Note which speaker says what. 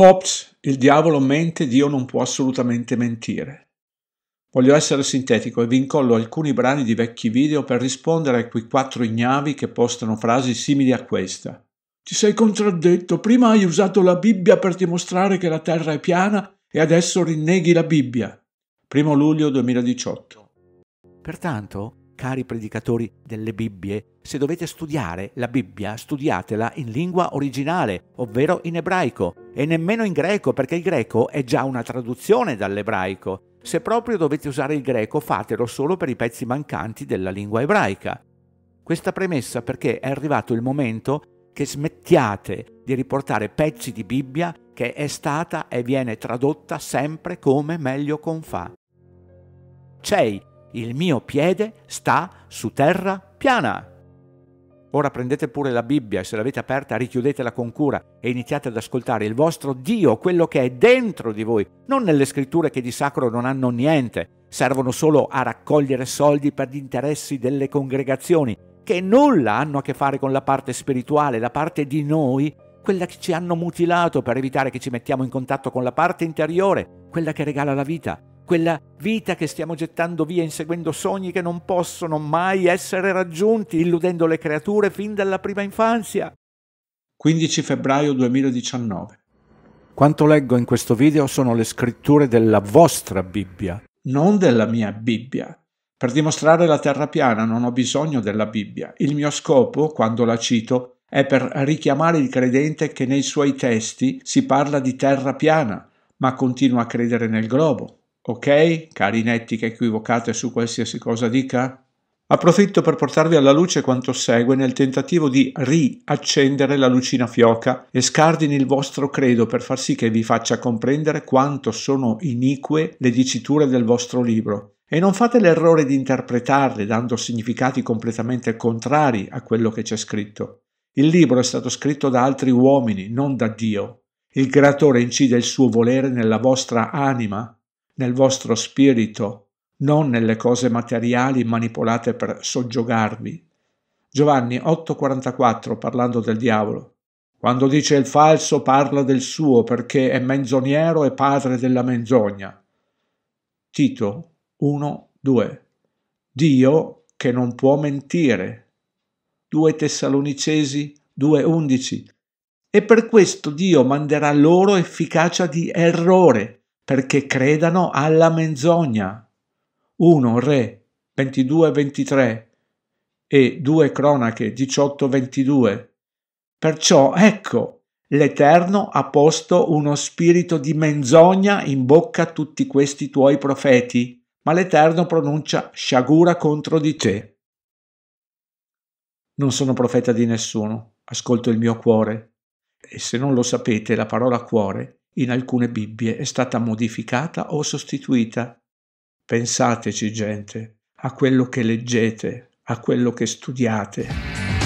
Speaker 1: Hobbes, il diavolo mente, Dio non può assolutamente mentire. Voglio essere sintetico e vi incollo alcuni brani di vecchi video per rispondere a quei quattro ignavi che postano frasi simili a questa. Ti sei contraddetto, prima hai usato la Bibbia per dimostrare che la Terra è piana e adesso rinneghi la Bibbia. 1 luglio 2018. Pertanto, cari predicatori delle Bibbie, se dovete studiare la Bibbia, studiatela in lingua originale, ovvero in ebraico, e nemmeno in greco, perché il greco è già una traduzione dall'ebraico. Se proprio dovete usare il greco, fatelo solo per i pezzi mancanti della lingua ebraica. Questa premessa perché è arrivato il momento che smettiate di riportare pezzi di Bibbia che è stata e viene tradotta sempre come meglio confà. C'è il mio piede sta su terra piana. Ora prendete pure la Bibbia e se l'avete aperta richiudetela con cura e iniziate ad ascoltare il vostro Dio, quello che è dentro di voi, non nelle scritture che di sacro non hanno niente, servono solo a raccogliere soldi per gli interessi delle congregazioni, che nulla hanno a che fare con la parte spirituale, la parte di noi, quella che ci hanno mutilato per evitare che ci mettiamo in contatto con la parte interiore, quella che regala la vita, quella vita che stiamo gettando via inseguendo sogni che non possono mai essere raggiunti, illudendo le creature fin dalla prima infanzia. 15 febbraio 2019 Quanto leggo in questo video sono le scritture della vostra Bibbia. Non della mia Bibbia. Per dimostrare la terra piana non ho bisogno della Bibbia. Il mio scopo, quando la cito, è per richiamare il credente che nei suoi testi si parla di terra piana, ma continua a credere nel globo. Ok, cari netti che equivocate su qualsiasi cosa dica? Approfitto per portarvi alla luce quanto segue nel tentativo di riaccendere la lucina fioca e scardini il vostro credo per far sì che vi faccia comprendere quanto sono inique le diciture del vostro libro. E non fate l'errore di interpretarle dando significati completamente contrari a quello che c'è scritto. Il libro è stato scritto da altri uomini, non da Dio. Il creatore incide il suo volere nella vostra anima nel vostro spirito, non nelle cose materiali manipolate per soggiogarvi. Giovanni 8:44 parlando del diavolo. Quando dice il falso parla del suo perché è menzognero e padre della menzogna. Tito 1:2. Dio che non può mentire. 2 Tessalonicesi 2:11. E per questo Dio manderà loro efficacia di errore perché credano alla menzogna. 1 Re 22-23 e 2 Cronache 18-22. Perciò ecco, l'Eterno ha posto uno spirito di menzogna in bocca a tutti questi tuoi profeti, ma l'Eterno pronuncia sciagura contro di te. Non sono profeta di nessuno, ascolto il mio cuore. E se non lo sapete, la parola cuore in alcune Bibbie è stata modificata o sostituita. Pensateci, gente, a quello che leggete, a quello che studiate.